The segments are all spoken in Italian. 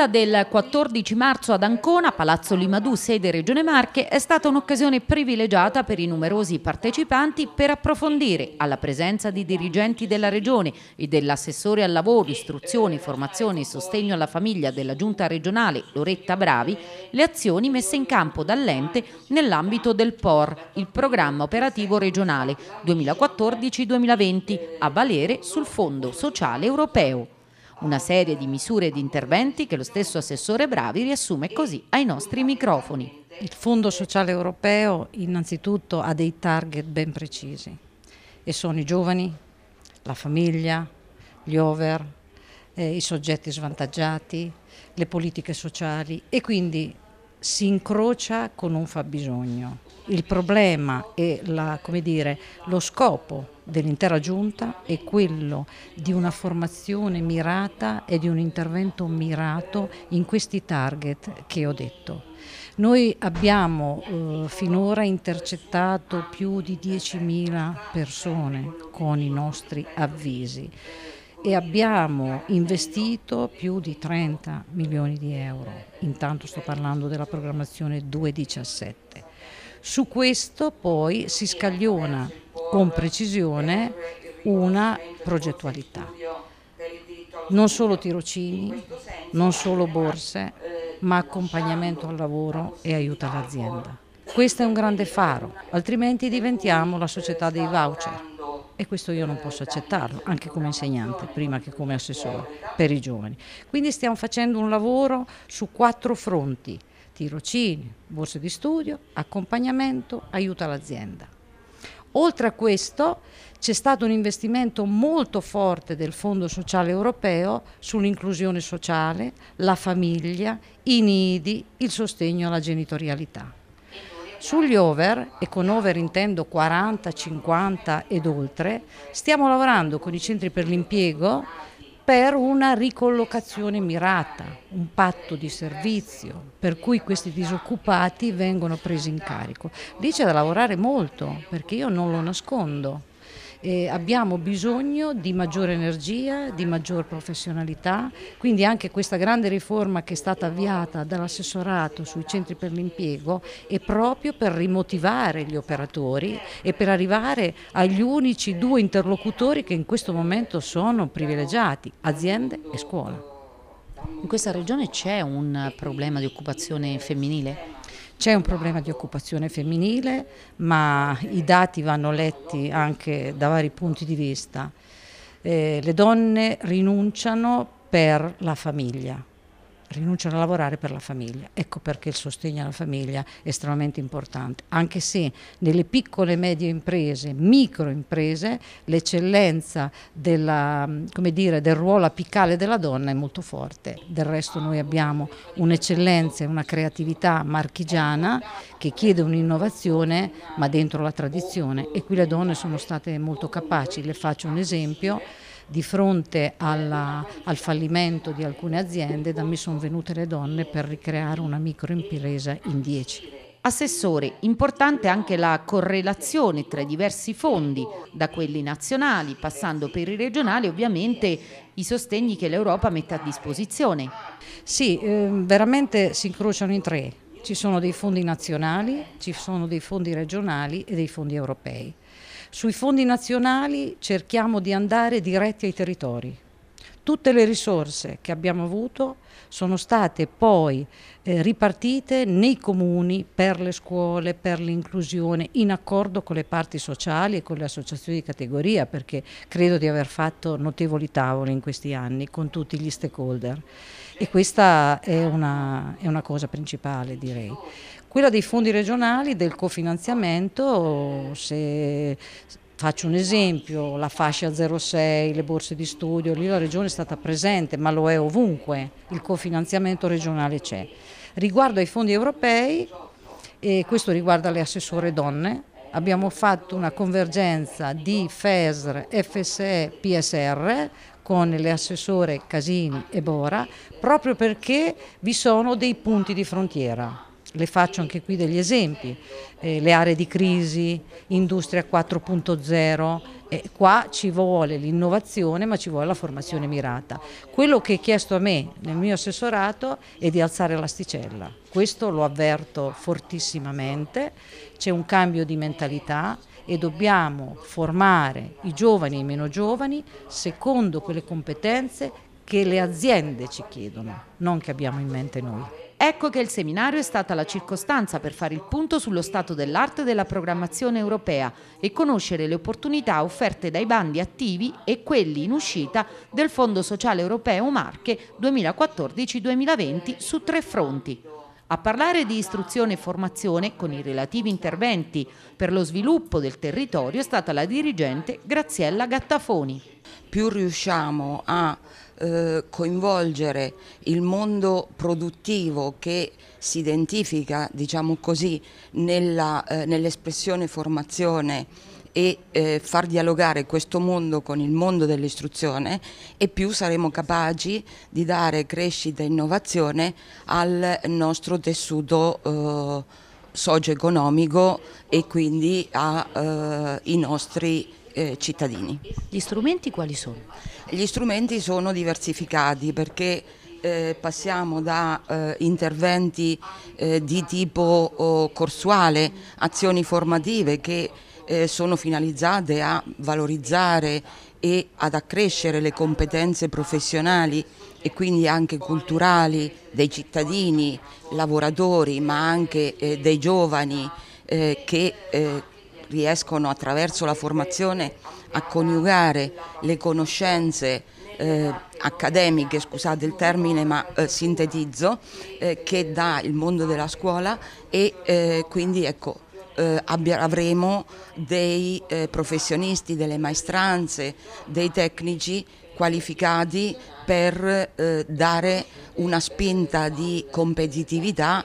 Quella del 14 marzo ad Ancona, Palazzo Limadù, sede Regione Marche, è stata un'occasione privilegiata per i numerosi partecipanti per approfondire, alla presenza di dirigenti della Regione e dell'assessore al lavoro, istruzione, formazione e sostegno alla famiglia della Giunta regionale Loretta Bravi, le azioni messe in campo dall'ente nell'ambito del POR, il Programma Operativo Regionale 2014-2020, a valere sul Fondo Sociale Europeo una serie di misure ed interventi che lo stesso assessore Bravi riassume così ai nostri microfoni. Il Fondo Sociale Europeo innanzitutto ha dei target ben precisi e sono i giovani, la famiglia, gli over, eh, i soggetti svantaggiati, le politiche sociali e quindi si incrocia con un fabbisogno. Il problema e la, dire, lo scopo dell'intera giunta è quello di una formazione mirata e di un intervento mirato in questi target che ho detto. Noi abbiamo eh, finora intercettato più di 10.000 persone con i nostri avvisi e abbiamo investito più di 30 milioni di euro, intanto sto parlando della programmazione 2017. Su questo poi si scagliona con precisione una progettualità. Non solo tirocini, non solo borse, ma accompagnamento al lavoro e aiuto all'azienda. Questo è un grande faro, altrimenti diventiamo la società dei voucher e questo io non posso accettarlo, anche come insegnante, prima che come assessore, per i giovani. Quindi stiamo facendo un lavoro su quattro fronti, tirocini, borse di studio, accompagnamento, aiuto all'azienda. Oltre a questo c'è stato un investimento molto forte del Fondo Sociale Europeo sull'inclusione sociale, la famiglia, i nidi, il sostegno alla genitorialità. Sugli over, e con over intendo 40, 50 ed oltre, stiamo lavorando con i centri per l'impiego per una ricollocazione mirata, un patto di servizio, per cui questi disoccupati vengono presi in carico. Lì c'è da lavorare molto, perché io non lo nascondo eh, abbiamo bisogno di maggiore energia, di maggior professionalità, quindi anche questa grande riforma che è stata avviata dall'assessorato sui centri per l'impiego è proprio per rimotivare gli operatori e per arrivare agli unici due interlocutori che in questo momento sono privilegiati, aziende e scuola. In questa regione c'è un problema di occupazione femminile? C'è un problema di occupazione femminile, ma i dati vanno letti anche da vari punti di vista. Eh, le donne rinunciano per la famiglia rinunciano a lavorare per la famiglia. Ecco perché il sostegno alla famiglia è estremamente importante, anche se nelle piccole e medie imprese, micro imprese, l'eccellenza della, dire, del ruolo apicale della donna è molto forte. Del resto noi abbiamo un'eccellenza e una creatività marchigiana che chiede un'innovazione ma dentro la tradizione e qui le donne sono state molto capaci. Le faccio un esempio di fronte alla, al fallimento di alcune aziende, da me sono venute le donne per ricreare una microimpresa in 10. Assessore, importante anche la correlazione tra i diversi fondi, da quelli nazionali, passando per i regionali, ovviamente i sostegni che l'Europa mette a disposizione. Sì, ehm, veramente si incrociano in tre. Ci sono dei fondi nazionali, ci sono dei fondi regionali e dei fondi europei. Sui fondi nazionali cerchiamo di andare diretti ai territori. Tutte le risorse che abbiamo avuto sono state poi eh, ripartite nei comuni per le scuole, per l'inclusione, in accordo con le parti sociali e con le associazioni di categoria, perché credo di aver fatto notevoli tavoli in questi anni con tutti gli stakeholder. E questa è una, è una cosa principale, direi. Quella dei fondi regionali, del cofinanziamento, se Faccio un esempio, la fascia 06, le borse di studio, lì la regione è stata presente, ma lo è ovunque, il cofinanziamento regionale c'è. Riguardo ai fondi europei, e questo riguarda le assessore donne, abbiamo fatto una convergenza di FESR, FSE, PSR con le assessore Casini e Bora, proprio perché vi sono dei punti di frontiera le faccio anche qui degli esempi, eh, le aree di crisi, industria 4.0, eh, qua ci vuole l'innovazione ma ci vuole la formazione mirata. Quello che è chiesto a me nel mio assessorato è di alzare l'asticella, questo lo avverto fortissimamente, c'è un cambio di mentalità e dobbiamo formare i giovani e i meno giovani secondo quelle competenze che le aziende ci chiedono, non che abbiamo in mente noi. Ecco che il seminario è stata la circostanza per fare il punto sullo stato dell'arte della programmazione europea e conoscere le opportunità offerte dai bandi attivi e quelli in uscita del Fondo Sociale Europeo Marche 2014-2020 su tre fronti. A parlare di istruzione e formazione con i relativi interventi per lo sviluppo del territorio è stata la dirigente Graziella Gattafoni. Più riusciamo a eh, coinvolgere il mondo produttivo che si identifica, diciamo così, eh, nell'espressione eh, nell formazione e eh, far dialogare questo mondo con il mondo dell'istruzione e più saremo capaci di dare crescita e innovazione al nostro tessuto eh, socio-economico e quindi ai eh, nostri eh, cittadini. Gli strumenti quali sono? Gli strumenti sono diversificati perché eh, passiamo da eh, interventi eh, di tipo oh, corsuale, azioni formative che eh, sono finalizzate a valorizzare e ad accrescere le competenze professionali e quindi anche culturali dei cittadini, lavoratori, ma anche eh, dei giovani eh, che riescono attraverso la formazione a coniugare le conoscenze eh, accademiche, scusate il termine ma eh, sintetizzo, eh, che dà il mondo della scuola e eh, quindi ecco, eh, abbia, avremo dei eh, professionisti, delle maestranze, dei tecnici qualificati per dare una spinta di competitività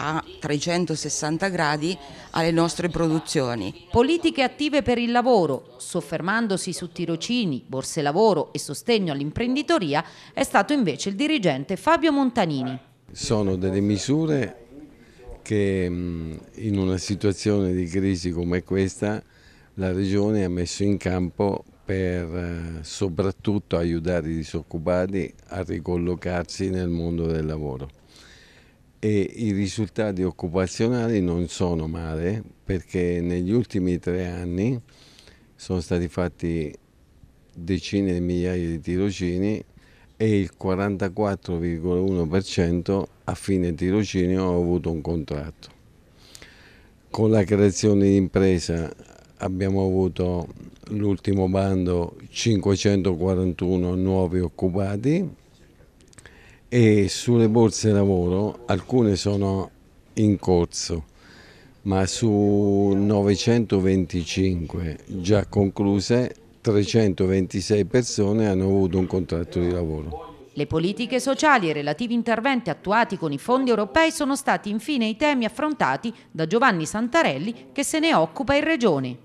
a 360 gradi alle nostre produzioni. Politiche attive per il lavoro, soffermandosi su tirocini, borse lavoro e sostegno all'imprenditoria, è stato invece il dirigente Fabio Montanini. Sono delle misure che mm, in una situazione di crisi come questa la Regione ha messo in campo per eh, soprattutto aiutare i disoccupati a ricollocarsi nel mondo del lavoro e i risultati occupazionali non sono male perché negli ultimi tre anni sono stati fatti decine di migliaia di tirocini e il 44,1% a fine tirocinio ha avuto un contratto. Con la creazione di impresa abbiamo avuto l'ultimo bando 541 nuovi occupati e sulle borse lavoro alcune sono in corso, ma su 925 già concluse 326 persone hanno avuto un contratto di lavoro. Le politiche sociali e i relativi interventi attuati con i fondi europei sono stati infine i temi affrontati da Giovanni Santarelli che se ne occupa in Regione.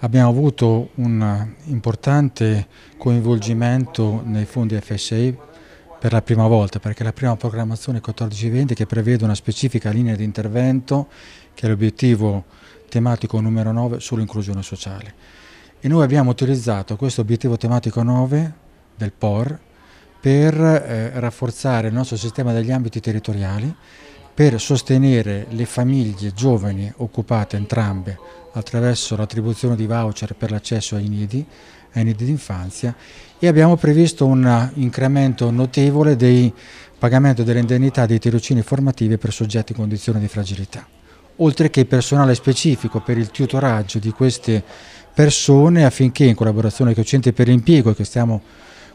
Abbiamo avuto un importante coinvolgimento nei fondi FSI per la prima volta, perché la prima programmazione 14-20 che prevede una specifica linea di intervento che è l'obiettivo tematico numero 9 sull'inclusione sociale. E noi abbiamo utilizzato questo obiettivo tematico 9 del POR per eh, rafforzare il nostro sistema degli ambiti territoriali, per sostenere le famiglie giovani occupate entrambe attraverso l'attribuzione di voucher per l'accesso ai nidi, ai nidi d'infanzia e abbiamo previsto un incremento notevole del pagamento delle indennità dei tirocini formativi per soggetti in condizione di fragilità, oltre che personale specifico per il tutoraggio di queste persone affinché in collaborazione con il Centro per l'Impiego che stiamo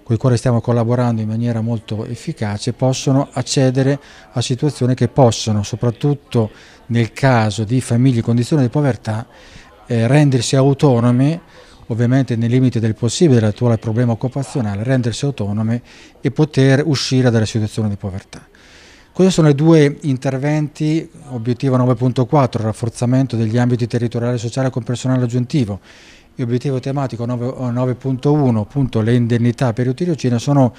con il quale stiamo collaborando in maniera molto efficace, possono accedere a situazioni che possono, soprattutto nel caso di famiglie in condizione di povertà, eh, rendersi autonome ovviamente nei limiti del possibile dell'attuale problema occupazionale, rendersi autonome e poter uscire dalla situazione di povertà. Questi sono i due interventi, obiettivo 9.4, rafforzamento degli ambiti territoriali e sociali con personale aggiuntivo, e obiettivo tematico 9.1, eh, le indennità per il tirocinio, sono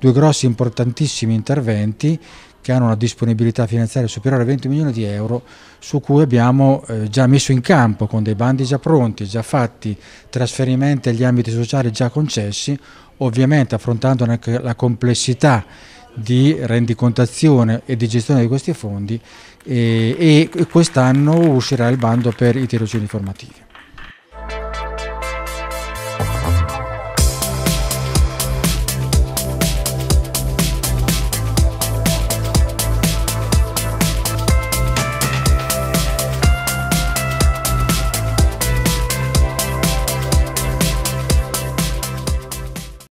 due grossi importantissimi interventi che hanno una disponibilità finanziaria superiore a 20 milioni di euro su cui abbiamo eh, già messo in campo con dei bandi già pronti, già fatti, trasferimenti agli ambiti sociali già concessi, ovviamente affrontando anche la complessità di rendicontazione e di gestione di questi fondi eh, e, e quest'anno uscirà il bando per i tirocini formativi.